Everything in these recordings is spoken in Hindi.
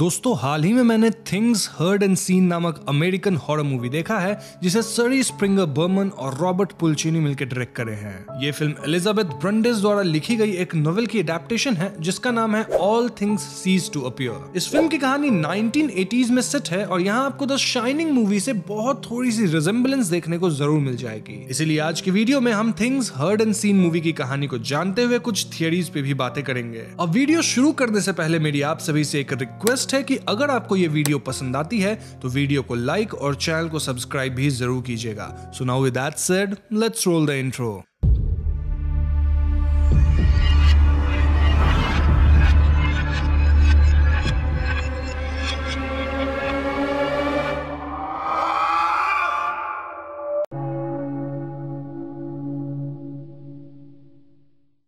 दोस्तों हाल ही में मैंने थिंग्स हर्ड एंड सीन नामक अमेरिकन हॉरर मूवी देखा है जिसे सरी स्प्रिंगर बर्मन और रॉबर्ट पुलचिनी मिलकर डायरेक्ट करे हैं ये फिल्म एलिजाबेथ ब्रंडेस द्वारा लिखी गई एक नोवेल की अडेप्टेशन है जिसका नाम है all things cease to appear इस फिल्म की कहानी नाइनटीन में सेट है और यहाँ आपको द शाइनिंग मूवी से बहुत थोड़ी सी रिजेम्बलेंस देखने को जरूर मिल जाएगी इसीलिए आज की वीडियो में हम things heard and seen movie की कहानी को जानते हुए कुछ थियरीज पे भी बातें करेंगे अब वीडियो शुरू करने से पहले मेरी आप सभी से एक रिक्वेस्ट रिक्वेस्ट है कि अगर आपको ये वीडियो पसंद आती है तो वीडियो को लाइक और चैनल को सब्सक्राइब भी जरूर कीजिएगा so now with that said let's roll the intro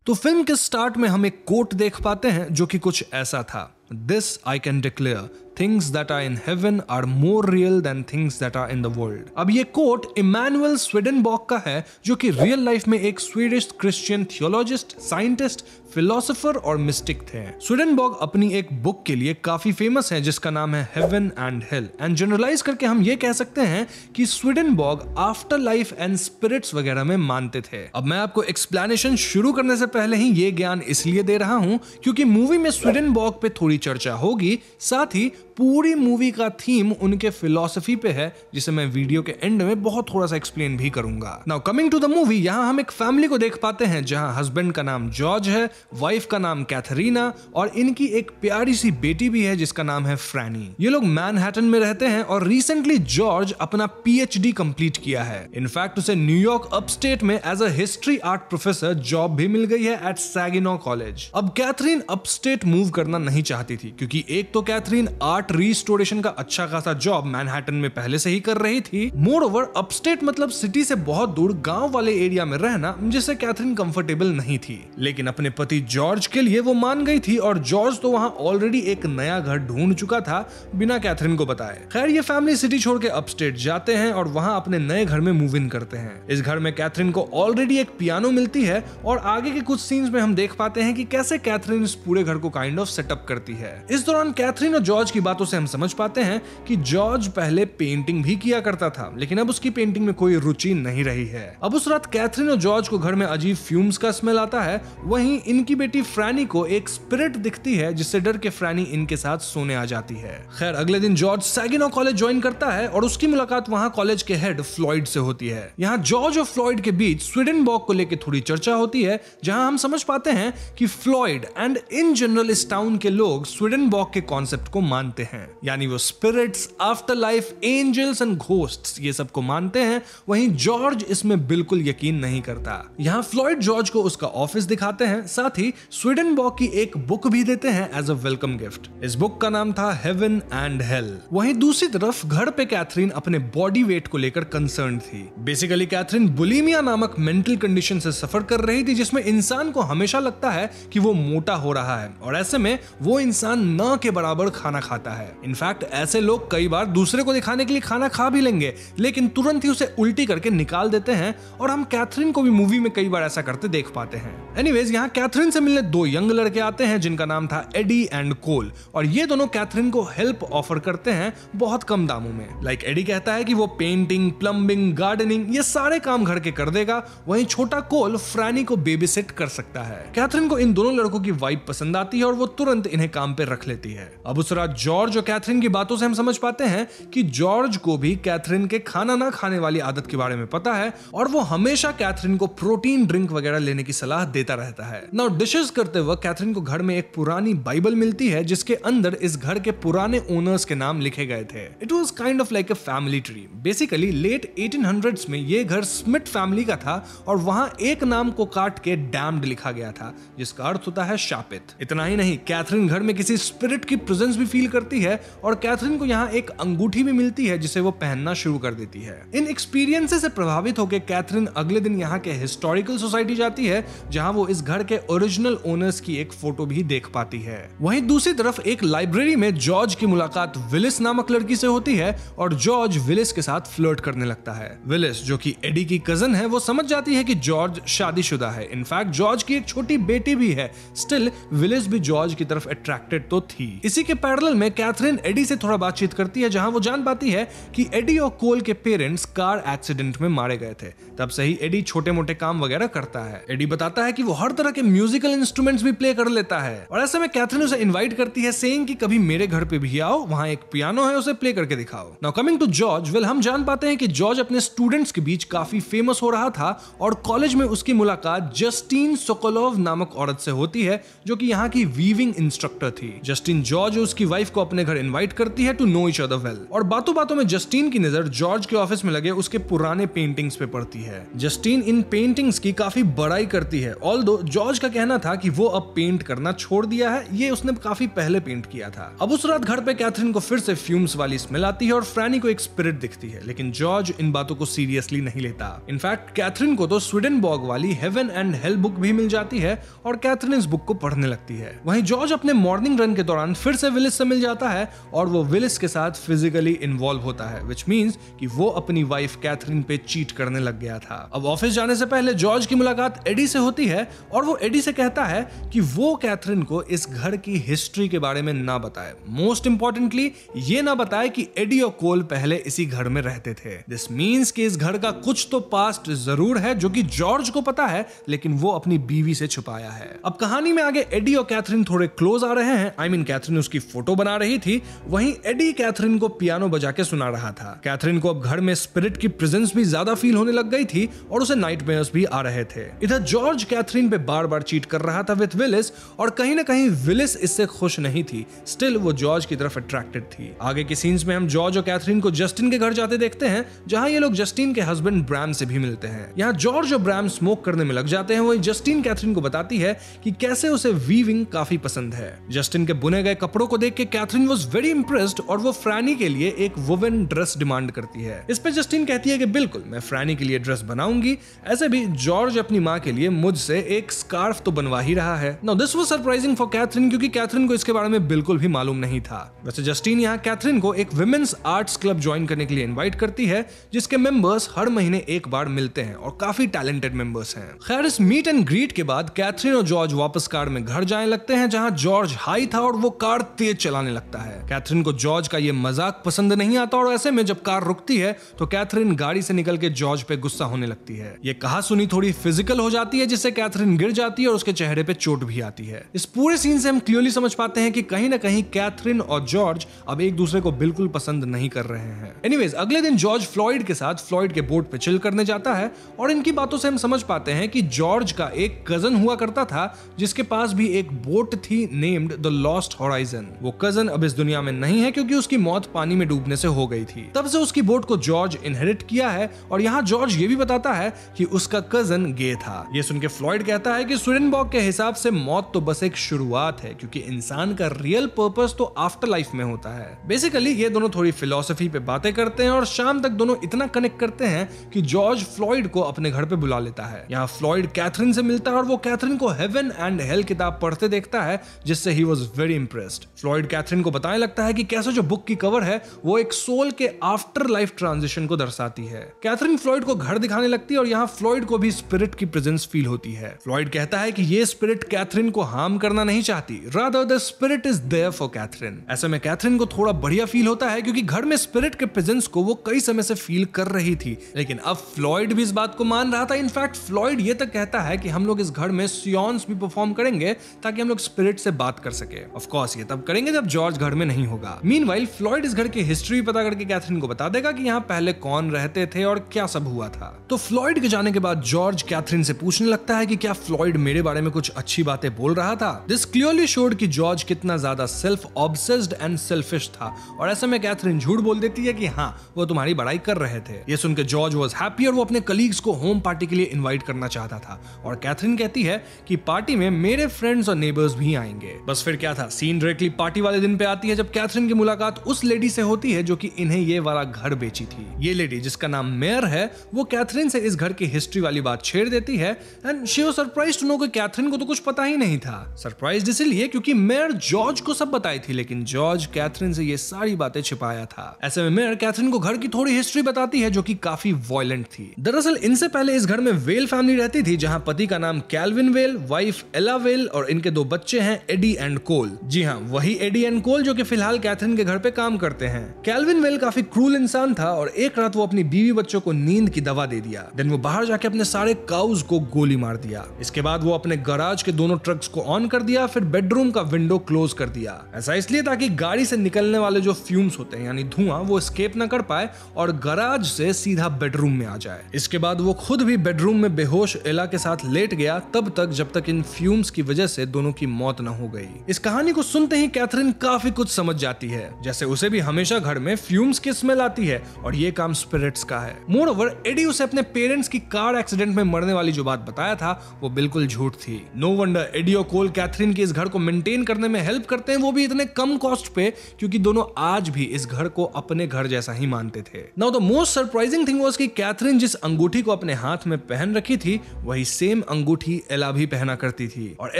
तो फिल्म के स्टार्ट में हम एक कोट देख पाते हैं जो कि कुछ ऐसा था This I can declare things that are in heaven are more real than things that are in the world अब ये कोट इमैनुअल स्वीडनबॉक का है जो कि रियल लाइफ में एक Swedish Christian theologian scientist philosopher और मिस्टिक थे स्वीडनबर्ग अपनी एक बुक के लिए काफी फेमस है जिसका नाम है heaven and hell and generalise करके हम ये कह सकते हैं कि Swedenborg after life and spirits वगैरह में मानते थे अब मैं आपको एक्सप्लेनेशन शुरू करने से पहले ही ये ज्ञान इसलिए दे रहा हूँ क्योंकि मूवी में स्वीडनबर्ग पे थोड़ी चर्चा होगी साथ ही पूरी मूवी का थीम उनके फिलोसफी पे है जिसे मैं वीडियो के एंड में बहुत थोड़ा सा एक्सप्लेन भी करूंगा now coming to the movie यहाँ हम एक फैमिली को देख पाते हैं जहाँ हस्बैंड का नाम जॉर्ज है वाइफ का नाम कैथरीना और इनकी एक प्यारी सी बेटी भी है जिसका नाम है फ्रैनी ये लोग मैनहैटन में रहते हैं और रिसेंटली जॉर्ज अपना पीएचडी कंप्लीट किया है इनफैक्ट उसे न्यूयॉर्क अपस्टेट में as a history art professor job भी मिल गई है एट सैगिनो कॉलेज अब कैथरीन अपस्टेट मूव करना नहीं चाहती थी क्योंकि एक तो कैथरीन आर्ट रिस्टोरेशन का अच्छा खासा जॉब मैनहैटन में पहले से ही कर रही थी मोर ओवर अपस्टेट मतलब सिटी से बहुत दूर गांव वाले एरिया में रहना जिससे कैथरीन कंफर्टेबल नहीं थी लेकिन अपने पति पति जॉर्ज के लिए वो मान गई थी और जॉर्ज तो वहाँ ऑलरेडी एक नया घर ढूंढ चुका था बिना कैथरीन को बताए खैर ये फैमिली सिटी छोड़ के अपस्टेट जाते हैं और वहाँ अपने नए घर में मूव इन करते हैं इस घर में कैथरीन को ऑलरेडी एक पियानो मिलती है और आगे के कुछ सीन्स में हम देख पाते हैं कि कैसे कैथरीन इस पूरे घर को काइंड ऑफ सेटअप करती है इस दौरान कैथरीन और जॉर्ज की बातों से हम समझ पाते हैं कि जॉर्ज पहले पेंटिंग भी किया करता था लेकिन अब उसकी पेंटिंग में कोई रुचि नहीं रही है अब उस रात कैथरीन और जॉर्ज को घर में अजीब फ्यूम्स का स्मेल आता है वहीं इन इनकी बेटी फ्रैनी को एक स्पिरिट दिखती है जिससे डर के फ्रैनी इनके साथ सोने आ जाती है खैर अगले दिन जॉर्ज सैगिनो कॉलेज ज्वाइन करता है और उसकी मुलाकात वहाँ कॉलेज के हेड फ्लॉइड से होती है यहाँ जॉर्ज और फ्लॉइड के बीच स्वीडन बॉग को लेकर थोड़ी चर्चा होती है जहाँ हम समझ पाते हैं कि फ्लॉइड एंड इन जनरल इस टाउन के लोग स्वीडन बॉग के कॉन्सेप्ट को मानते हैं यानी वो spirits after life angels and ghost ये सबको मानते हैं वहीं जॉर्ज इसमें बिल्कुल यकीन नहीं करता यहाँ फ्लॉइड जॉर्ज को उसका ऑफिस दिखाते हैं साथ साथ ही स्वीडन बॉक की एक बुक भी देते हैं एज अ वेलकम गिफ्ट इस बुक का नाम था हेवन एंड हेल वहीं दूसरी तरफ घर पे कैथरीन अपने बॉडी वेट को लेकर कंसर्न थी बेसिकली कैथरीन बुलीमिया नामक मेंटल कंडीशन से सफर कर रही थी जिसमें इंसान को हमेशा लगता है कि वो मोटा हो रहा है और ऐसे में वो इंसान न के बराबर खाना खाता है इनफैक्ट ऐसे लोग कई बार दूसरे को दिखाने के लिए खाना खा भी लेंगे लेकिन तुरंत ही उसे उल्टी करके निकाल देते हैं और हम कैथरीन को भी मूवी में कई बार ऐसा करते देख पाते हैं एनीवेज यहाँ कैथरीन कैथरीन से मिलने दो यंग लड़के आते हैं जिनका नाम था एडी एंड कोल और ये दोनों कैथरीन को हेल्प ऑफर करते हैं बहुत कम दामों में लाइक like एडी कहता है कि वो पेंटिंग प्लम्बिंग गार्डनिंग ये सारे काम घर के कर देगा वहीं छोटा कोल फ्रैनी को बेबीसिट कर सकता है कैथरीन को इन दोनों लड़कों की वाइफ पसंद आती है और वो तुरंत इन्हें काम पे रख लेती है अब उस रात जॉर्ज और कैथरीन की बातों से हम समझ पाते हैं कि जॉर्ज को भी कैथरीन के खाना ना खाने वाली आदत के बारे में पता है और वो हमेशा कैथरीन को प्रोटीन ड्रिंक वगैरह लेने की सलाह देता रहता है नाउ डिशेस करते वक्त कैथरीन को घर में एक पुरानी बाइबल मिलती है जिसके अंदर इस घर के पुराने ओनर्स के नाम लिखे गए थे it was kind of like a family tree basically late eighteen में ये घर स्मिट फैमिली का था और वहाँ एक नाम को काट के डैम्ड लिखा गया था जिसका अर्थ होता है शापित इतना ही नहीं कैथरीन घर में किसी स्पिरिट की प्रेजेंस भी फील करती है और कैथरीन को यहाँ एक अंगूठी भी मिलती है जिसे वो पहनना शुरू कर देती है इन एक्सपीरियंसेस से प्रभावित होकर कैथरीन अगले दिन यहाँ के हिस्टोरिकल सोसाइटी जाती है जहाँ वो इस घर के ओरिजिनल ओनर्स की एक फोटो भी देख पाती है वहीं दूसरी तरफ एक लाइब्रेरी में जॉर्ज की मुलाकात विलिस नामक लड़की से होती है और जॉर्ज विलिस के साथ फ्लर्ट करने लगता है विलिस जो की एडी की कजन है वो समझ जाती है की जॉर्ज शादीशुदा है इनफैक्ट जॉर्ज की एक छोटी बेटी भी है स्टिल विलिस भी जॉर्ज की तरफ अट्रैक्टेड तो थी इसी के पैरल में कैथरीन एडी से थोड़ा बातचीत करती है जहां वो जान पाती है कि एडी और कोल के पेरेंट्स कार एक्सीडेंट में मारे गए थे तब से ही एडी छोटे मोटे काम वगैरह करता है एडी बताता है कि वो हर तरह के म्यूजिकल इंस्ट्रूमेंट्स भी प्ले कर लेता है और ऐसे में कैथरीन उसे इन्वाइट करती है सेइंग कि कभी मेरे घर पे भी आओ वहाँ एक पियानो है उसे प्ले करके दिखाओ now coming to George well हम जान पाते हैं कि जॉर्ज अपने स्टूडेंट्स के बीच काफी फेमस हो रहा था और कॉलेज में उसकी मुलाकात जस्टिन सोकोलोव नामक औरत से होती है जो कि यहाँ की वीविंग इंस्ट्रक्टर थी जस्टिन जॉर्ज उसकी वाइफ को अपने घर इन्वाइट करती है to know each other well और बातों बातों में जस्टिन की नजर जॉर्ज के ऑफिस में लगे उसके पुराने पेंटिंग्स पे पड़ती है जस्टिन इन पेंटिंग्स की काफी बड़ाई करती है ऑल जॉर्ज का का कहना था कि वो अब पेंट करना छोड़ दिया है ये उसने काफी पहले पेंट किया था अब उस रात घर पे कैथरीन को फिर से फ्यूम्स वाली स्मेल आती है और फ्रैनी को एक स्पिरिट दिखती है लेकिन जॉर्ज इन बातों को सीरियसली नहीं लेता इनफैक्ट कैथरीन को तो स्वीडन बॉग वाली हेवन एंड हेल बुक भी मिल जाती है और कैथरीन इस बुक को पढ़ने लगती है वहीं जॉर्ज अपने मॉर्निंग रन के दौरान फिर से विलिस से मिल जाता है और वो विलिस के साथ फिजिकली इन्वॉल्व होता है विच मीन्स कि वो अपनी वाइफ कैथरीन पे चीट करने लग गया था अब ऑफिस जाने से पहले जॉर्ज की मुलाकात एडी से होती है और वो एडी से कहता है कि वो कैथरीन को इस घर की हिस्ट्री के बारे में ना बताए मोस्ट इंपॉर्टेंटली ये ना बताए कि एडी और कोल पहले इसी घर में रहते थे दिस मीन्स कि इस घर का कुछ तो पास्ट जरूर है जो कि जॉर्ज को पता है लेकिन वो अपनी बीवी से छुपाया है अब कहानी में आगे एडी और कैथरीन थोड़े क्लोज आ रहे हैं I I mean mean, Catherine उसकी फोटो बना रही थी वहीं एडी कैथरीन को पियानो बजा के सुना रहा था कैथरीन को अब घर में स्पिरिट की प्रेजेंस भी ज्यादा फील होने लग गई थी और उसे नाइट भी आ रहे थे इधर जॉर्ज कैथरीन पे बार बार बातचीत कर रहा था विथ विलिस और कहीं ना कहीं विलिस इससे खुश नहीं थी स्टिल वो जॉर्ज की तरफ अट्रैक्टेड थी आगे के सीन्स में हम जॉर्ज और कैथरीन को जस्टिन के घर जाते देखते हैं जहां ये लोग जस्टिन के हस्बैंड ब्रैम से भी मिलते हैं यहाँ जॉर्ज और ब्रैम स्मोक करने में लग जाते हैं वही जस्टिन कैथरीन को बताती है कि कैसे उसे वीविंग काफी पसंद है जस्टिन के बुने गए कपड़ों को देख के कैथरीन वॉज वेरी इंप्रेस्ड और वो फ्रैनी के लिए एक वुमेन ड्रेस डिमांड करती है इस पर जस्टिन कहती है कि बिल्कुल मैं फ्रैनी के लिए ड्रेस बनाऊंगी ऐसे भी जॉर्ज अपनी माँ के लिए मुझसे एक स्कार्फ तो बनवा ही रहा है now this was surprising for Catherine क्योंकि कैथरीन को इसके बारे में बिल्कुल भी मालूम नहीं था वैसे जस्टिन यहाँ कैथरीन को एक वुमेन्स आर्ट्स क्लब ज्वाइन करने के लिए इन्वाइट करती है जिसके मेंबर्स हर महीने एक बार मिलते हैं और काफी टैलेंटेड मेंबर्स हैं खैर इस मीट एंड ग्रीट के बाद कैथरीन और जॉर्ज वापस कार में घर जाने लगते हैं जहाँ जॉर्ज हाई था और वो कार तेज चलाने लगता है कैथरीन को जॉर्ज का ये मजाक पसंद नहीं आता और ऐसे में जब कार रुकती है तो कैथरीन गाड़ी से निकल के जॉर्ज पे गुस्सा होने लगती है ये कहा सुनी थोड़ी फिजिकल हो जाती है जिससे कैथरीन गिर जाती है और उसके चेहरे पे चोट भी आती है इस पूरे सीन से हम क्लियरली समझ पाते हैं कि कहीं ना कहीं कैथरीन और जॉर्ज अब एक दूसरे को बिल्कुल पसंद नहीं कर रहे हैं एनीवेज अगले दिन जॉर्ज फ्लॉइड के साथ फ्लॉइड के बोट पे चिल करने जाता है और इनकी बातों से हम समझ पाते हैं कि जॉर्ज का एक कजन हुआ करता था जिसके पास भी एक बोट थी नेम्ड द लॉस्ट हॉराइजन वो कजन अब इस दुनिया में नहीं है क्योंकि उसकी मौत पानी में डूबने से हो गई थी तब से उसकी बोट को जॉर्ज इनहेरिट किया है और यहाँ जॉर्ज ये भी बताता है कि उसका कजन गे था ये सुन के फ्लॉइड कहता है कि सुरेन स्विनबॉक के हिसाब से मौत तो बस एक शुरुआत है क्योंकि इंसान का रियल पर्पस तो आफ्टर लाइफ में होता है बेसिकली ये दोनों थोड़ी फिलोसफी पे बातें करते हैं और शाम तक दोनों इतना कनेक्ट करते हैं कि जॉर्ज फ्लॉइड को अपने घर पे बुला लेता है यहाँ फ्लॉइड कैथरीन से मिलता है और वो कैथरीन को हेवन एंड हेल किताब पढ़ते देखता है जिससे ही was very impressed Floyd Catherine को बताने लगता है कि कैसे जो बुक की कवर है वो एक सोल के आफ्टर लाइफ ट्रांजिशन को दर्शाती है कैथरीन फ्लॉइड को घर दिखाने लगती है और यहाँ फ्लॉइड को भी स्पिरिट की प्रेजेंस फील होती है फ्लॉइड कहता है है कि ये स्पिरिट कैथरीन को हार्म करना नहीं चाहती rather the spirit is there for Catherine ऐसे में कैथरीन को थोड़ा बढ़िया फील होता है क्योंकि घर में स्पिरिट के प्रेजेंस को वो कई समय से फील कर रही थी लेकिन अब फ्लॉइड भी इस बात को मान रहा था इनफैक्ट फ्लॉइड ये तक तो कहता है कि हम लोग इस घर में सियॉन्स भी परफॉर्म करेंगे ताकि हम लोग स्पिरिट से बात कर सके ऑफकोर्स ये तब करेंगे जब जॉर्ज घर में नहीं होगा मीन वाइल फ्लॉइड इस घर की हिस्ट्री पता करके कैथरीन को बता देगा कि यहाँ पहले कौन रहते थे और क्या सब हुआ था तो फ्लॉइड के जाने के बाद जॉर्ज कैथरीन से पूछने लगता है कि क्या फ्लॉइड में मेरे बारे में कुछ अच्छी बातें बोल रहा था दिस क्लियरली शोड कि जॉर्ज कितना ज्यादा सेल्फ ऑब्सेस्ड एंड सेल्फिश था और ऐसे में कैथरीन झूठ बोल देती है कि हाँ वो तुम्हारी बड़ाई कर रहे थे ये सुनकर जॉर्ज वॉज हैप्पी और वो अपने कलीग्स को होम पार्टी के लिए इन्वाइट करना चाहता था और कैथरीन कहती है कि पार्टी में मेरे फ्रेंड्स और नेबर्स भी आएंगे बस फिर क्या था सीन डायरेक्टली पार्टी वाले दिन पे आती है जब कैथरीन की मुलाकात उस लेडी से होती है जो कि इन्हें ये वाला घर बेची थी ये लेडी जिसका नाम मेयर है वो कैथरीन से इस घर की हिस्ट्री वाली बात छेड़ देती है and she was surprised to know कि कैथरीन को तो कुछ पता ही नहीं था सरप्राइज इसलिए क्योंकि मेयर जॉर्ज को सब बताई थी लेकिन जॉर्ज कैथरीन से ये सारी बातें छिपाया था ऐसे में मेयर कैथरीन को घर की थोड़ी हिस्ट्री बताती है जो की काफी वॉयलेंट थी दरअसल इनसे पहले इस घर में वेल फैमिली रहती थी जहाँ पति का नाम Calvin Vale wife Ella Vale और इनके दो बच्चे हैं एडी एंड कोल जी हाँ वही एडी एंड कोल जो की फिलहाल कैथरीन के घर पे काम करते हैं कैलविन वेल काफी क्रूल इंसान था और एक रात वो अपनी बीवी बच्चों को नींद की दवा दे दिया देन वो बाहर जाके अपने सारे काउज को गोली मार दिया इसके बाद वो अपने गराज के दोनों ट्रक्स को ऑन कर दिया फिर बेडरूम का विंडो क्लोज कर दिया ऐसा इसलिए ताकि गाड़ी से निकलने वाले जो फ्यूम्स होते हैं यानी धुआं वो स्केप ना कर पाए और गराज से सीधा बेडरूम में आ जाए इसके बाद वो खुद भी बेडरूम में बेहोश एला के साथ लेट गया तब तक जब तक इन फ्यूम्स की वजह से दोनों की मौत न हो गई इस कहानी को सुनते ही कैथरीन काफी कुछ समझ जाती है जैसे उसे भी हमेशा घर में फ्यूम्स की स्मेल आती है और ये काम स्पिरिट्स का है मोर ओवर एडी उसे अपने पेरेंट्स की कार एक्सीडेंट में मरने वाली जो बात बताया था वो बिल्कुल झूठ झूठ थी नो वंडर एडियो कोल कैथरीन के इस घर को मेंटेन करने में हेल्प करते हैं वो भी इतने कम कॉस्ट पे क्योंकि दोनों आज भी इस घर को अपने घर जैसा ही मानते थे now the most surprising thing was कि कैथरीन जिस अंगूठी को अपने हाथ में पहन रखी थी वही सेम अंगूठी एला भी पहना करती थी और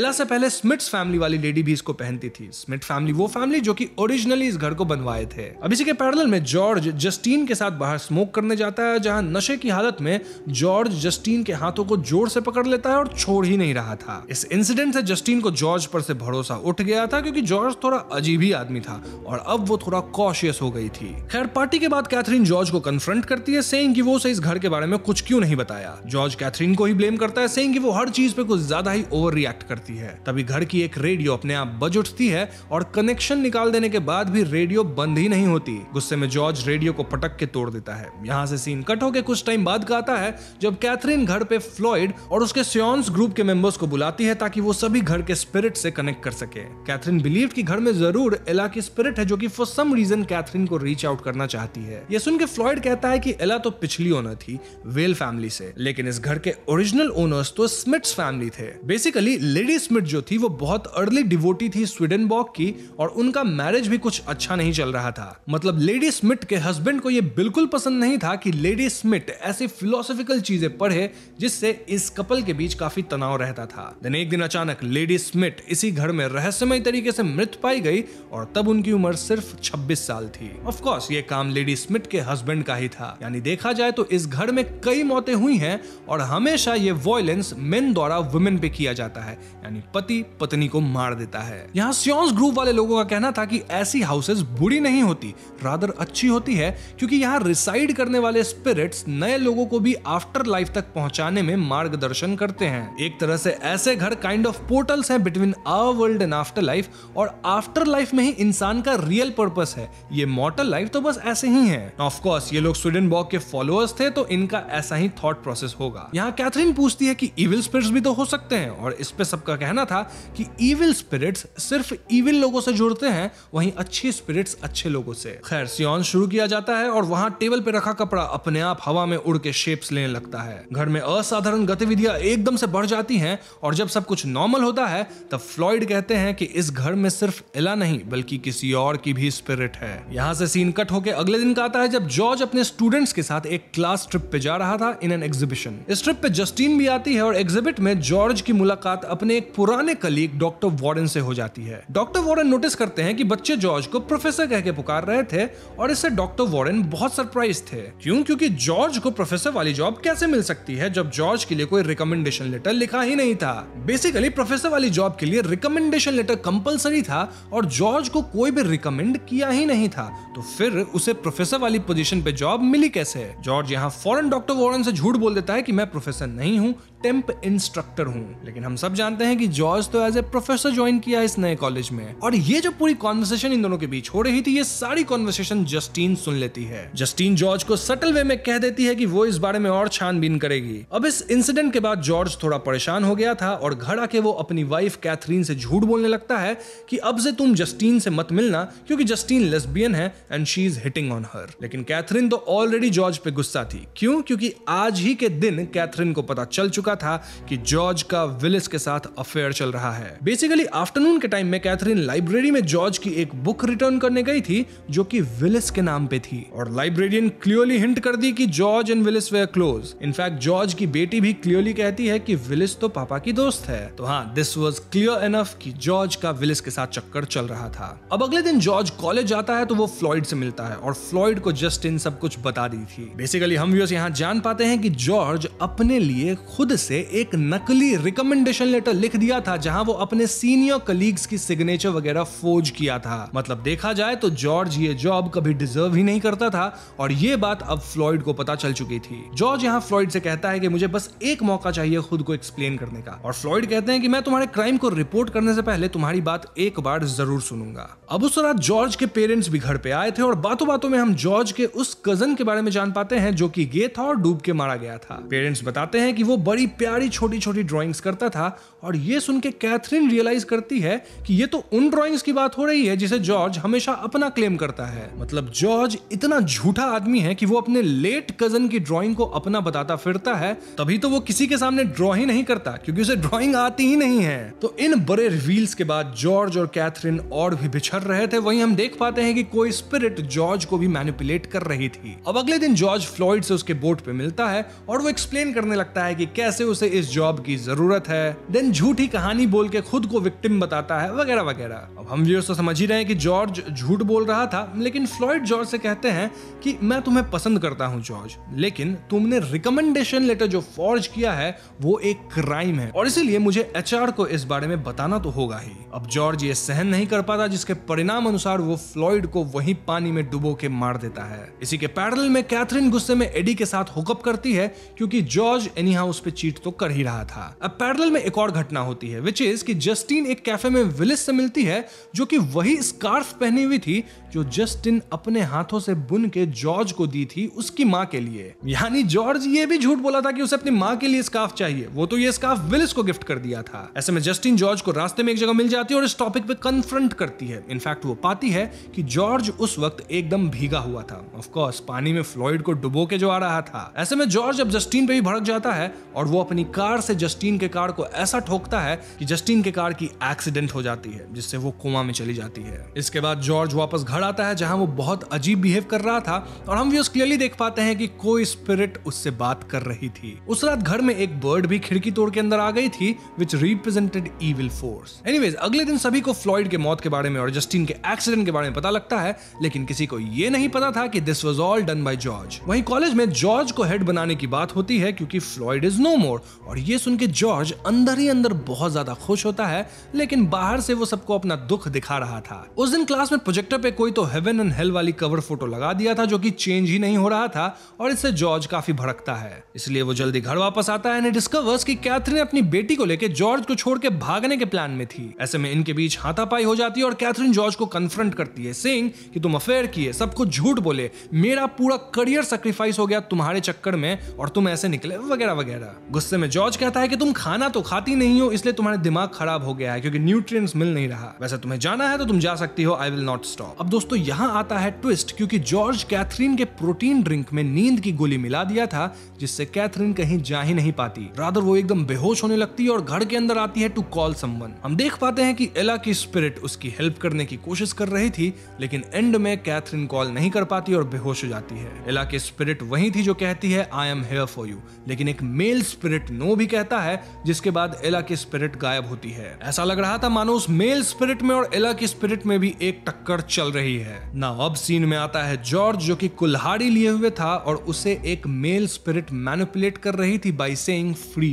एला से पहले स्मिट्स फैमिली वाली लेडी भी इसको पहनती थी स्मिट फैमिली वो फैमिली जो की ओरिजिनली इस घर को बनवाए थे अब इसी के पैरल में जॉर्ज जस्टीन के साथ बाहर स्मोक करने जाता है जहां नशे की हालत में जॉर्ज जस्टीन के हाथों को जोर से पकड़ लेता है और छोड़ ही नहीं नहीं रहा था इस इंसिडेंट से जस्टिन को जॉर्ज पर से भरोसा उठ गया था क्योंकि जॉर्ज थोड़ा अजीब ही आदमी था और अब वो थोड़ा कॉशियस हो गई थी खैर पार्टी के बाद कैथरीन जॉर्ज को कन्फ्रंट करती है सेइंग कि वो उसे इस घर के बारे में कुछ क्यों नहीं बताया जॉर्ज कैथरीन को ही ब्लेम करता है सेइंग कि वो हर चीज पे कुछ ज्यादा ही ओवर रिएक्ट करती है तभी घर की एक रेडियो अपने आप बज उठती है और कनेक्शन निकाल देने के बाद भी रेडियो बंद ही नहीं होती गुस्से में जॉर्ज रेडियो को पटक के तोड़ देता है यहाँ से सीन कट होकर कुछ टाइम बाद का आता है जब कैथरीन घर पे फ्लॉइड और उसके सियोन्स ग्रुप के मेंबर मेंबर्स को बुलाती है ताकि वो सभी घर के स्पिरिट से कनेक्ट कर सके कैथरीन बिलीव कि घर में जरूर एला की स्पिरिट है जो कि फॉर सम रीजन कैथरीन को रीच आउट करना चाहती है ये सुन के फ्लॉइड कहता है कि एला तो पिछली ओनर थी वेल फैमिली से लेकिन इस घर के ओरिजिनल ओनर्स तो स्मिट्स फैमिली थे बेसिकली लेडी स्मिट जो थी वो बहुत अर्ली डिवोटी थी स्वीडन की और उनका मैरिज भी कुछ अच्छा नहीं चल रहा था मतलब लेडी स्मिट के हस्बैंड को ये बिल्कुल पसंद नहीं था कि लेडी स्मिट ऐसी फिलोसफिकल चीजें पढ़े जिससे इस कपल के बीच काफी तनाव रह रहता था दिन एक दिन अचानक लेडी स्मिट इसी घर में रहस्यमय तरीके से मृत पाई गई और तब उनकी उम्र सिर्फ 26 साल थी ऑफ कोर्स ये काम लेडी स्मिट के हस्बैंड का ही था यानी देखा जाए तो इस घर में कई मौतें हुई हैं और हमेशा ये वॉयलेंस मेन द्वारा वुमेन पे किया जाता है यानी पति पत्नी को मार देता है यहाँ सियोन्स ग्रुप वाले लोगों का कहना था की ऐसी हाउसेज बुरी नहीं होती रादर अच्छी होती है क्योंकि यहाँ रिसाइड करने वाले स्पिरिट्स नए लोगों को भी आफ्टर लाइफ तक पहुंचाने में मार्गदर्शन करते हैं एक तरह तरह से ऐसे घर काइंड ऑफ पोर्टल्स हैं between our world and after life और आफ्टर लाइफ में ही इंसान का रियल पर्पस है ये मॉर्टल लाइफ तो बस ऐसे ही है ऑफकोर्स ये लोग स्वीडन बॉग के फॉलोअर्स थे तो इनका ऐसा ही थॉट प्रोसेस होगा यहाँ कैथरीन पूछती है कि इविल स्पिरिट्स भी तो हो सकते हैं और इस पे सबका कहना था कि इविल स्पिरिट्स सिर्फ इविल लोगों से जुड़ते हैं वहीं अच्छे स्पिरिट्स अच्छे लोगों से खैर सियोन शुरू किया जाता है और वहाँ टेबल पे रखा कपड़ा अपने आप हवा में उड़ के शेप्स लेने लगता है घर में असाधारण गतिविधियां एकदम से बढ़ जाती है है और जब सब कुछ नॉर्मल होता है तब फ्लॉइड कहते हैं कि इस घर में सिर्फ इला नहीं बल्कि किसी और की भी स्पिरिट है यहाँ से सीन कट होकर अगले दिन का आता है जब जॉर्ज अपने स्टूडेंट्स के साथ एक क्लास ट्रिप पे जा रहा था इन एन एग्जीबिशन इस ट्रिप पे जस्टिन भी आती है और एग्जिबिट में जॉर्ज की मुलाकात अपने एक पुराने कलीग डॉक्टर वॉरन से हो जाती है डॉक्टर वॉरन नोटिस करते हैं कि बच्चे जॉर्ज को प्रोफेसर कह के पुकार रहे थे और इससे डॉक्टर वॉरन बहुत सरप्राइज थे क्यों क्योंकि जॉर्ज को प्रोफेसर वाली जॉब कैसे मिल सकती है जब जॉर्ज के लिए कोई रिकमेंडेशन लेटर लिखा ही ही नहीं था बेसिकली प्रोफेसर वाली जॉब के लिए रिकमेंडेशन लेटर कंपलसरी था और जॉर्ज को कोई भी रिकमेंड किया ही नहीं था तो फिर उसे प्रोफेसर वाली पोजीशन पे जॉब मिली कैसे जॉर्ज यहाँ फॉरन डॉक्टर वॉरन से झूठ बोल देता है कि मैं प्रोफेसर नहीं हूँ टेम्प इंस्ट्रक्टर हूँ लेकिन हम सब जानते हैं कि जॉर्ज तो एज ए प्रोफेसर ज्वाइन किया इस नए कॉलेज में और ये जो पूरी कॉन्वर्सेशन इन दोनों के बीच हो रही थी ये सारी कॉन्वर्सेशन जस्टीन सुन लेती है जस्टीन जॉर्ज को सटल वे में कह देती है कि वो इस बारे में और छानबीन करेगी अब इस इंसिडेंट के बाद जॉर्ज थोड़ा परेशान हो गया था और घर आके वो अपनी वाइफ कैथरीन से झूठ बोलने लगता है कि अब से तुम जस्टीन से मत मिलना क्योंकि जस्टीन लेस्बियन है and she is hitting on her लेकिन कैथरीन तो ऑलरेडी जॉर्ज पे गुस्सा थी क्यों क्योंकि आज ही के दिन कैथरीन को पता चल चुका चुका था कि जॉर्ज का विलिस के साथ अफेयर चल रहा है बेसिकली आफ्टरनून के टाइम में कैथरीन लाइब्रेरी में जॉर्ज की एक बुक रिटर्न करने गई थी जो कि विलिस के नाम पे थी और लाइब्रेरियन क्लियरली हिंट कर दी कि George and Willis were close in fact George की बेटी भी क्लियरली कहती है कि विलिस तो पापा की दोस्त है तो हाँ दिस वॉज क्लियर इनफ की जॉर्ज का विलिस के साथ चक्कर चल रहा था अब अगले दिन जॉर्ज कॉलेज जाता है तो वो फ्लॉइड से मिलता है और फ्लॉइड को जस्टिन सब कुछ बता दी थी बेसिकली हम व्यूअर्स यहाँ जान पाते हैं कि जॉर्ज अपने लिए खुद से एक नकली रिकमेंडेशन लेटर लिख दिया था जहां वो अपने सीनियर कलीग्स की सिग्नेचर वगैरह फोज किया था मतलब देखा जाए तो जॉर्ज ये जॉब कभी डिजर्व ही नहीं करता था और ये बात अब फ्लॉइड को पता चल चुकी थी जॉर्ज यहाँ फ्लॉइड से कहता है कि मुझे बस एक मौका चाहिए खुद को एक्सप्लेन करने का और फ्लॉइड कहते हैं कि मैं तुम्हारे क्राइम को रिपोर्ट करने से पहले तुम्हारी बात एक बार जरूर सुनूंगा अब उस रात जॉर्ज के पेरेंट्स भी घर पे आए थे और बातों बातों में हम जॉर्ज के उस कजन के बारे में जान पाते हैं जो कि गे था और डूब के मारा गया था पेरेंट्स बताते हैं कि वो बड़ी प्यारी छोटी छोटी ड्राइंग्स करता था और ये सुन के कैथरीन रियलाइज करती है कि ये तो उन ड्राइंग्स की बात हो रही है जिसे जॉर्ज हमेशा अपना क्लेम करता है मतलब जॉर्ज इतना झूठा आदमी है कि वो अपने लेट कजन की ड्राइंग को अपना बताता फिरता है तभी तो वो किसी के सामने ड्रॉ ही नहीं करता क्योंकि उसे ड्रॉइंग आती ही नहीं है तो इन बड़े रिवील्स के बाद जॉर्ज और कैथरीन और भी बिछड़ रहे थे वही हम देख पाते हैं कि कोई स्पिरिट जॉर्ज को भी मैनिपुलेट कर रही थी अब अगले दिन जॉर्ज फ्लॉइड से उसके बोट पे मिलता है और वो एक्सप्लेन करने लगता है कि कैसे कैसे उसे इस जॉब की जरूरत है देन झूठी कहानी बोल के खुद को विक्टिम बताता है वगैरह वगैरह अब हम व्यूअर्स तो समझ ही रहे हैं कि जॉर्ज झूठ बोल रहा था लेकिन फ्लॉइड जॉर्ज से कहते हैं कि मैं तुम्हें पसंद करता हूँ जॉर्ज लेकिन तुमने रिकमेंडेशन लेटर जो फॉर्ज किया है वो एक क्राइम है और इसीलिए मुझे एच को इस बारे में बताना तो होगा ही अब जॉर्ज ये सहन नहीं कर पाता जिसके परिणाम अनुसार वो फ्लॉइड को वही पानी में डुबो के मार देता है इसी के पैरल में कैथरीन गुस्से में एडी के साथ हुकअप करती है क्योंकि जॉर्ज एनी उस पर चीट तो कर ही रहा था अब पैरल में एक और घटना होती है विच इज कि जस्टिन एक कैफे में विलिस से मिलती है जो कि वही स्कार्फ पहनी हुई थी जो जस्टिन अपने हाथों से बुन के जॉर्ज को दी थी उसकी माँ के लिए यानी जॉर्ज ये भी झूठ बोला था कि उसे अपनी माँ के लिए स्कार्फ चाहिए वो तो ये स्कार्फ विलिस को गिफ्ट कर दिया था ऐसे में जस्टिन जॉर्ज को रास्ते में एक जगह मिल जाती है और इस टॉपिक पे कन्फ्रंट करती है इनफैक्ट वो पाती है कि जॉर्ज उस वक्त एकदम भीगा हुआ था ऑफकोर्स पानी में फ्लॉइड को डुबो के जो आ रहा था ऐसे में जॉर्ज अब जस्टिन पे भी भड़क जाता है और वो अपनी कार से जस्टिन के कार को ऐसा ठोकता है कि जस्टिन के कार की एक्सीडेंट हो जाती है जिससे वो कुआ में चली जाती है इसके बाद जॉर्ज वापस घर आता है जहां वो बहुत अजीब बिहेव कर रहा था और हम भी उस क्लियरली देख पाते हैं कि कोई स्पिरिट उससे बात कर रही थी उस रात घर में एक बर्ड भी खिड़की तोड़ के अंदर आ गई थी which represented evil force anyways अगले दिन सभी को फ्लॉइड के मौत के बारे में और जस्टिन के एक्सीडेंट के बारे में पता लगता है लेकिन किसी को ये नहीं पता था कि this was all done by George वही कॉलेज में जॉर्ज को हेड बनाने की बात होती है क्योंकि फ्लॉइड इज नो मोर और ये सुन के जॉर्ज अंदर ही अंदर बहुत ज्यादा खुश होता है लेकिन बाहर से वो सबको अपना दुख दिखा रहा था उस दिन क्लास में प्रोजेक्टर पे कोई तो हेवन एंड हेल वाली कवर फोटो लगा दिया था जो कि चेंज ही नहीं हो रहा था और इससे जॉर्ज काफी भड़कता है इसलिए वो जल्दी घर वापस आता है डिस्कवर्स की कैथरीन अपनी बेटी को लेकर जॉर्ज को छोड़ के भागने के प्लान में थी ऐसे में इनके बीच हाथापाई हो जाती है और कैथरीन जॉर्ज को कन्फ्रंट करती है सिंह कि तुम अफेयर किए सब कुछ झूठ बोले मेरा पूरा करियर सेक्रीफाइस हो गया तुम्हारे चक्कर में और तुम ऐसे निकले वगैरह वगैरह गुस्से में जॉर्ज कहता है कि तुम खाना तो खाती नहीं हो इसलिए तुम्हारे दिमाग खराब हो गया है क्योंकि न्यूट्रिएंट्स मिल नहीं रहा वैसे तुम्हें जाना है तो तुम जा सकती हो आई विल नॉट स्टॉप अब दोस्तों यहाँ आता है ट्विस्ट क्योंकि जॉर्ज कैथरीन के प्रोटीन ड्रिंक में नींद की गोली मिला दिया था जिससे कैथरीन कहीं जा ही नहीं पाती रादर वो एकदम बेहोश होने लगती है और घर के अंदर आती है टू कॉल समवन हम देख पाते हैं कि एला की स्पिरिट उसकी हेल्प करने की कोशिश कर रही थी लेकिन एंड में कैथरीन कॉल नहीं कर पाती और बेहोश हो जाती है एला की स्पिरिट वही थी जो कहती है I am here for you लेकिन एक मेल स्पिरिट नो भी कहता है जिसके बाद एला की स्पिरिट गायब होती है ऐसा लग रहा था मानो उस मेल स्पिरिट में और एला की स्पिरिट में भी एक टक्कर चल रही है ना अब सीन में आता है जॉर्ज जो कि कुल्हाड़ी लिए हुए था और उसे एक मेल स्पिरिट मैनिपुलेट कर रही थी by saying free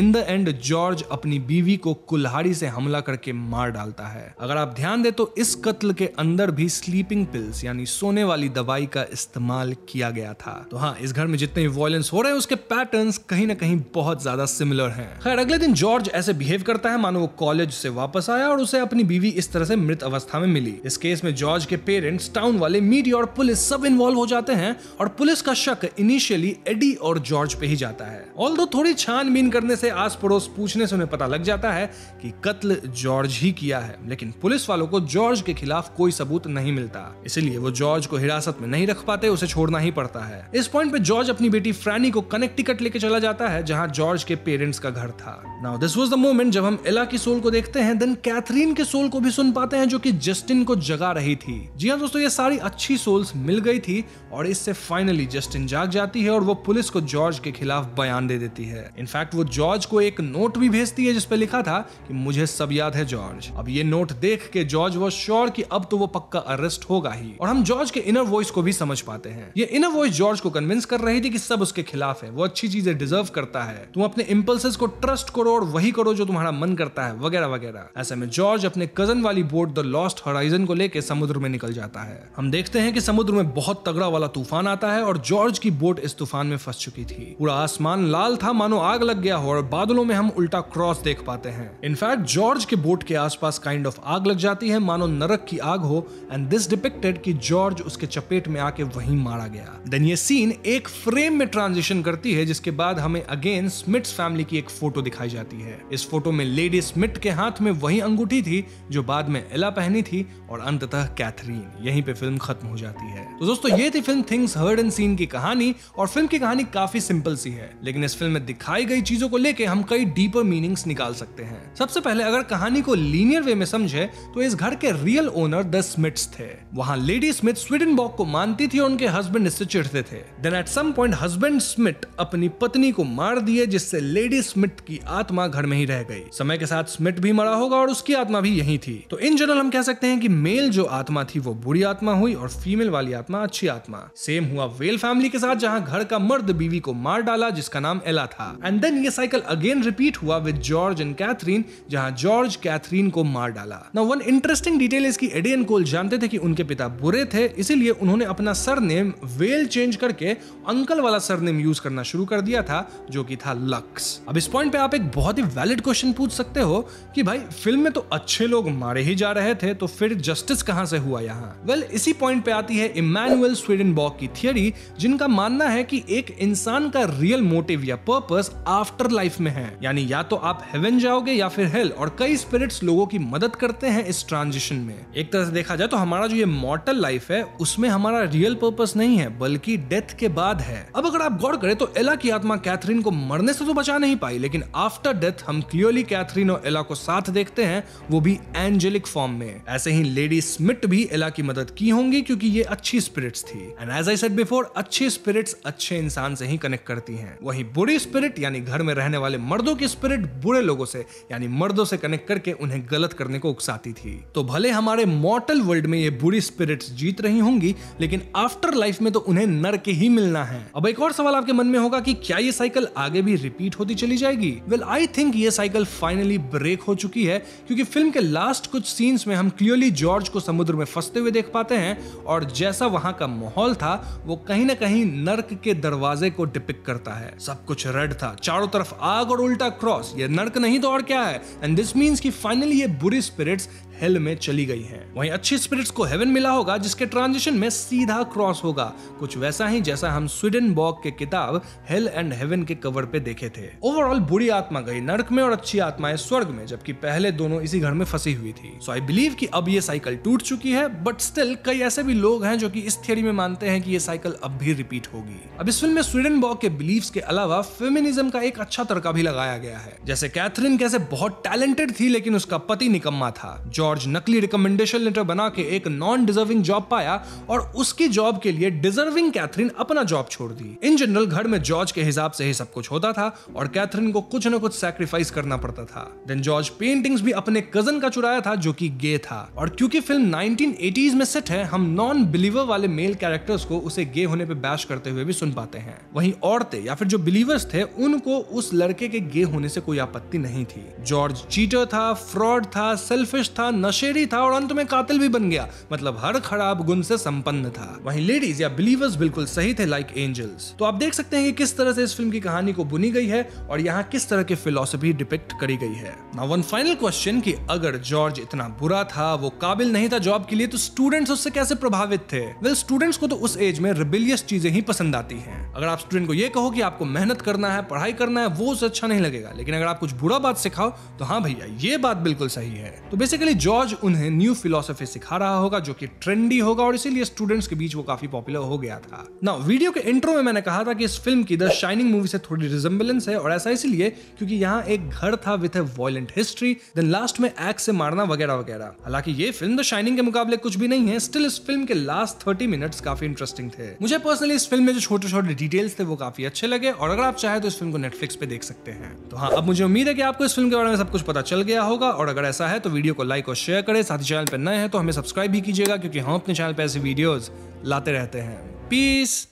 in the end George अपनी बीवी को कुल्हाड़ी से हमला करके मार डालता है अगर आप ध्यान दे तो इस कत्ल के अंदर भी स्लीपिंग पिल्स यानी सोने वाली दवाई का इस्तेमाल किया गया था तो हाँ इस घर में जितने वॉयलेंस हो रहे हैं उसके पैटर्न कहीं ना कहीं कहीं बहुत ज्यादा सिमिलर हैं खैर अगले दिन जॉर्ज ऐसे बिहेव करता है मानो वो कॉलेज से वापस आया और उसे अपनी बीवी इस तरह से मृत अवस्था में मिली इस केस में जॉर्ज के पेरेंट्स टाउन वाले मीडिया और पुलिस सब इन्वॉल्व हो जाते हैं और पुलिस का शक इनिशियली एडी और जॉर्ज पे ही जाता है ऑल थोड़ी छानबीन करने से आस पड़ोस पूछने से उन्हें पता लग जाता है कि कत्ल जॉर्ज ही किया है लेकिन पुलिस वालों को जॉर्ज के खिलाफ कोई सबूत नहीं मिलता इसीलिए वो जॉर्ज को हिरासत में नहीं रख पाते उसे छोड़ना ही पड़ता है इस पॉइंट पे जॉर्ज अपनी बेटी फ्रैनी को कनेक्टिकट लेके चला जाता है है जहां जॉर्ज के पेरेंट्स का घर था now this was the moment जब हम एला की सोल को देखते हैं देन कैथरीन के सोल को भी सुन पाते हैं जो कि जस्टिन को जगा रही थी जी हाँ दोस्तों ये सारी अच्छी सोल्स मिल गई थी और इससे फाइनली जस्टिन जाग जाती है और वो पुलिस को जॉर्ज के खिलाफ बयान दे देती है इनफैक्ट वो जॉर्ज को एक नोट भी भेजती है जिसपे लिखा था कि मुझे सब याद है जॉर्ज अब ये नोट देख के जॉर्ज वो श्योर की अब तो वो पक्का अरेस्ट होगा ही और हम जॉर्ज के इनर वॉइस को भी समझ पाते हैं ये इनर वॉइस जॉर्ज को कन्विंस कर रही थी कि सब उसके खिलाफ है वो अच्छी चीजें डिजर्व करता करता है तुम अपने इम्पल्स को ट्रस्ट करो और वही करो जो तुम्हारा मन करता है वगैरह वगैरह ऐसे में जॉर्ज अपने कजन वाली बोट द लॉस्ट हराइजन को लेकर समुद्र में निकल जाता है हम देखते हैं कि समुद्र में बहुत तगड़ा वाला तूफान आता है और जॉर्ज की बोट इस तूफान में फंस चुकी थी पूरा आसमान लाल था मानो आग लग गया हो और बादलों में हम उल्टा क्रॉस देख पाते हैं इनफैक्ट जॉर्ज के बोट के आसपास काइंड ऑफ आग लग जाती है मानो नरक की आग हो एंड दिस डिपिक्टेड कि जॉर्ज उसके चपेट में आके वहीं मारा गया देन ये सीन एक फ्रेम में ट्रांजिशन करती है जिसके बाद हमें अगेन स्मिट फैमिली की एक फोटो दिखाई जाती है इस फोटो में लेडी स्मिट के हाथ में वही अंगूठी थी जो बाद में एला पहनी थी और अंततः कैथरीन यहीं पे फिल्म खत्म हो जाती है तो दोस्तों ये थी film things heard and seen की कहानी और फिल्म की कहानी काफी सिंपल सी है लेकिन इस फिल्म में दिखाई गई चीजों को लेके हम कई डीपर मीनिंग निकाल सकते हैं सबसे पहले अगर कहानी को लीनियर वे में समझे तो इस घर के रियल ओनर द स्मिट्स थे वहाँ लेडी स्मिथ स्वीडन को मानती थी और उनके हस्बैंड इससे चिढ़ते थे then at some point husband Smith अपनी पत्नी को मार दिए जिससे लेडी स्मिट की आत्मा घर में ही रह गई समय के साथ स्मिट भी मरा होगा और उसकी आत्मा भी यही थी तो इन जनरल हम कह सकते हैं कि मेल जो आत्मा थी वो बुरी आत्मा हुई और फीमेल वाली आत्मा अच्छी आत्मा सेम हुआ वेल फैमिली के साथ जहाँ घर का मर्द बीवी को मार डाला जिसका नाम एला था एंड देन ये साइकिल अगेन रिपीट हुआ विद जॉर्ज एंड कैथरीन जहाँ जॉर्ज कैथरीन को मार डाला नाउ वन इंटरेस्टिंग डिटेल इसकी एडियन कोल जानते थे कि उनके पिता बुरे थे इसीलिए उन्होंने अपना सरनेम वेल चेंज करके अंकल वाला सरनेम यूज करना शुरू कर दिया था जो कि था लक्स अब इस पॉइंट पे आप एक बहुत ही वैलिड क्वेश्चन पूछ सकते हो कि भाई फिल्म में तो अच्छे लोग मारे ही जा रहे थे तो फिर जस्टिस कहां से हुआ यहाँ वेल well, इसी पॉइंट पे आती है इमैनुअल स्वीडन की थियोरी जिनका मानना है कि एक इंसान का रियल मोटिव या पर्पस आफ्टर लाइफ में है यानी या तो आप हेवन जाओगे या फिर हेल और कई स्पिरिट्स लोगों की मदद करते हैं इस ट्रांजिशन में एक तरह से देखा जाए तो हमारा जो ये मॉर्टल लाइफ है उसमें हमारा रियल पर्पस नहीं है बल्कि डेथ के बाद है अब अगर आप गौर करें तो एला की आत्मा कैथरीन कैथरीन को मरने से तो बचा नहीं पाई लेकिन आफ्टर डेथ हम क्लियरली कैथरीन और एला को साथ देखते हैं वो भी एंजेलिक फॉर्म में ऐसे ही लेडी स्मिट भी एला की मदद की होंगी क्योंकि ये अच्छी स्पिरिट्स थी and as I said before अच्छी स्पिरिट्स अच्छे इंसान से ही कनेक्ट करती हैं वहीं बुरी स्पिरिट यानी घर में रहने वाले मर्दों की स्पिरिट बुरे लोगों से यानी मर्दों से कनेक्ट करके उन्हें गलत करने को उकसाती थी तो भले हमारे मॉर्टल वर्ल्ड में ये बुरी स्पिरिट्स जीत रही होंगी लेकिन आफ्टर लाइफ में तो उन्हें नर के ही मिलना है अब एक और सवाल आपके मन में होगा कि क्या ये साइकिल आगे भी रिपीट होती चली जाएगी वेल आई थिंक ये साइकिल फाइनली ब्रेक हो चुकी है क्योंकि फिल्म के लास्ट कुछ सीन्स में हम क्लियरली जॉर्ज को समुद्र में फंसते हुए देख पाते हैं और जैसा वहां का माहौल था वो कहीं ना कहीं नर्क के दरवाजे को डिपिक करता है सब कुछ रेड था चारों तरफ आग और उल्टा क्रॉस ये नर्क नहीं तो और क्या है एंड दिस मीन्स की फाइनली ये बुरी स्पिरिट्स हेल में चली गई हैं। वहीं अच्छी स्पिरिट्स को हेवन मिला होगा जिसके ट्रांजिशन में सीधा क्रॉस होगा कुछ वैसा ही जैसा हम स्वीडन बॉक के किताब हेल एंड हेवन के कवर पे देखे थे ओवरऑल बुरी आत्मा गई नरक में और अच्छी आत्माएं स्वर्ग में जबकि पहले दोनों इसी घर में फंसी हुई थी सो आई बिलीव की अब ये साइकिल टूट चुकी है बट स्टिल कई ऐसे भी लोग हैं जो की इस थियरी में मानते हैं की ये साइकिल अब भी रिपीट होगी अब इस फिल्म में स्वीडन बॉक के बिलीव के अलावा फेमिनिज्म का एक अच्छा तड़का भी लगाया गया है जैसे कैथरीन कैसे बहुत टैलेंटेड थी लेकिन उसका पति निकम्मा था जॉर्ज जॉर्ज नकली रिकमेंडेशन लेटर बना के एक नॉन डिजर्विंग जॉब पाया और उसकी जॉब के लिए डिजर्विंग कैथरीन अपना जॉब छोड़ दी इन जनरल घर में जॉर्ज के हिसाब से ही सब कुछ होता था और कैथरीन को कुछ न कुछ सैक्रिफाइस करना पड़ता था देन जॉर्ज पेंटिंग्स भी अपने कजन का चुराया था जो की गे था और क्योंकि फिल्म नाइनटीन में सेट है हम नॉन बिलीवर वाले मेल कैरेक्टर्स को उसे गे होने पे बैश करते हुए भी सुन पाते हैं वही औरतें या फिर जो बिलीवर्स थे उनको उस लड़के के गे होने से कोई आपत्ति नहीं थी जॉर्ज चीटर था फ्रॉड था सेल्फिश था नशेड़ी था और अंत में कातिल भी बन गया मतलब हर खराब गुण से संपन्न था वहीं लेडीज या बिलीवर्स बिल्कुल सही थे लाइक एंजल्स तो आप देख सकते हैं कि किस तरह से इस फिल्म की कहानी को बुनी गई है और यहाँ किस तरह की फिलोसफी डिपेक्ट करी गई है ना वन फाइनल क्वेश्चन की अगर जॉर्ज इतना बुरा था वो काबिल नहीं था जॉब के लिए तो स्टूडेंट्स उससे कैसे प्रभावित थे वेल well, स्टूडेंट्स को तो उस एज में रिबिलियस चीजें ही पसंद आती हैं अगर आप स्टूडेंट को ये कहो कि आपको मेहनत करना है पढ़ाई करना है वो उसे अच्छा नहीं लगेगा लेकिन अगर आप कुछ बुरा बात सिखाओ तो हाँ भैया ये बात बिल्कुल सही है तो बेसिकली जॉर्ज उन्हें न्यू फिलोसफी सिखा रहा होगा जो कि ट्रेंडी होगा और इसीलिए स्टूडेंट्स के बीच वो काफी पॉपुलर हो गया था ना वीडियो के इंट्रो में मैंने कहा था कि इस फिल्म की द शाइनिंग मूवी से थोड़ी रिजेंबलेंस है और ऐसा इसलिए क्योंकि यहाँ एक घर था with a violent history then last में एक्स से मारना वगैरह वगैरह हालांकि ये फिल्म द शाइनिंग के मुकाबले कुछ भी नहीं है स्टिल इस फिल्म के लास्ट थर्टी मिनट काफी इंटरेस्टिंग थे मुझे पर्सनली इस फिल्म में जो छोटे छोटे डिटेल्स थे वो काफी अच्छे लगे और अगर आप चाहे तो इस फिल्म को नेटफ्लिक्स पे देख सकते हैं तो हाँ अब मुझे उम्मीद है कि आपको इस फिल्म के बारे में सब कुछ पता चल गया होगा और अगर ऐसा है तो वीडियो को लाइक और शेयर करें साथ ही चैनल पर नए हैं तो हमें सब्सक्राइब भी कीजिएगा क्योंकि हम अपने चैनल पर ऐसे वीडियोज़ लाते रहते हैं पीस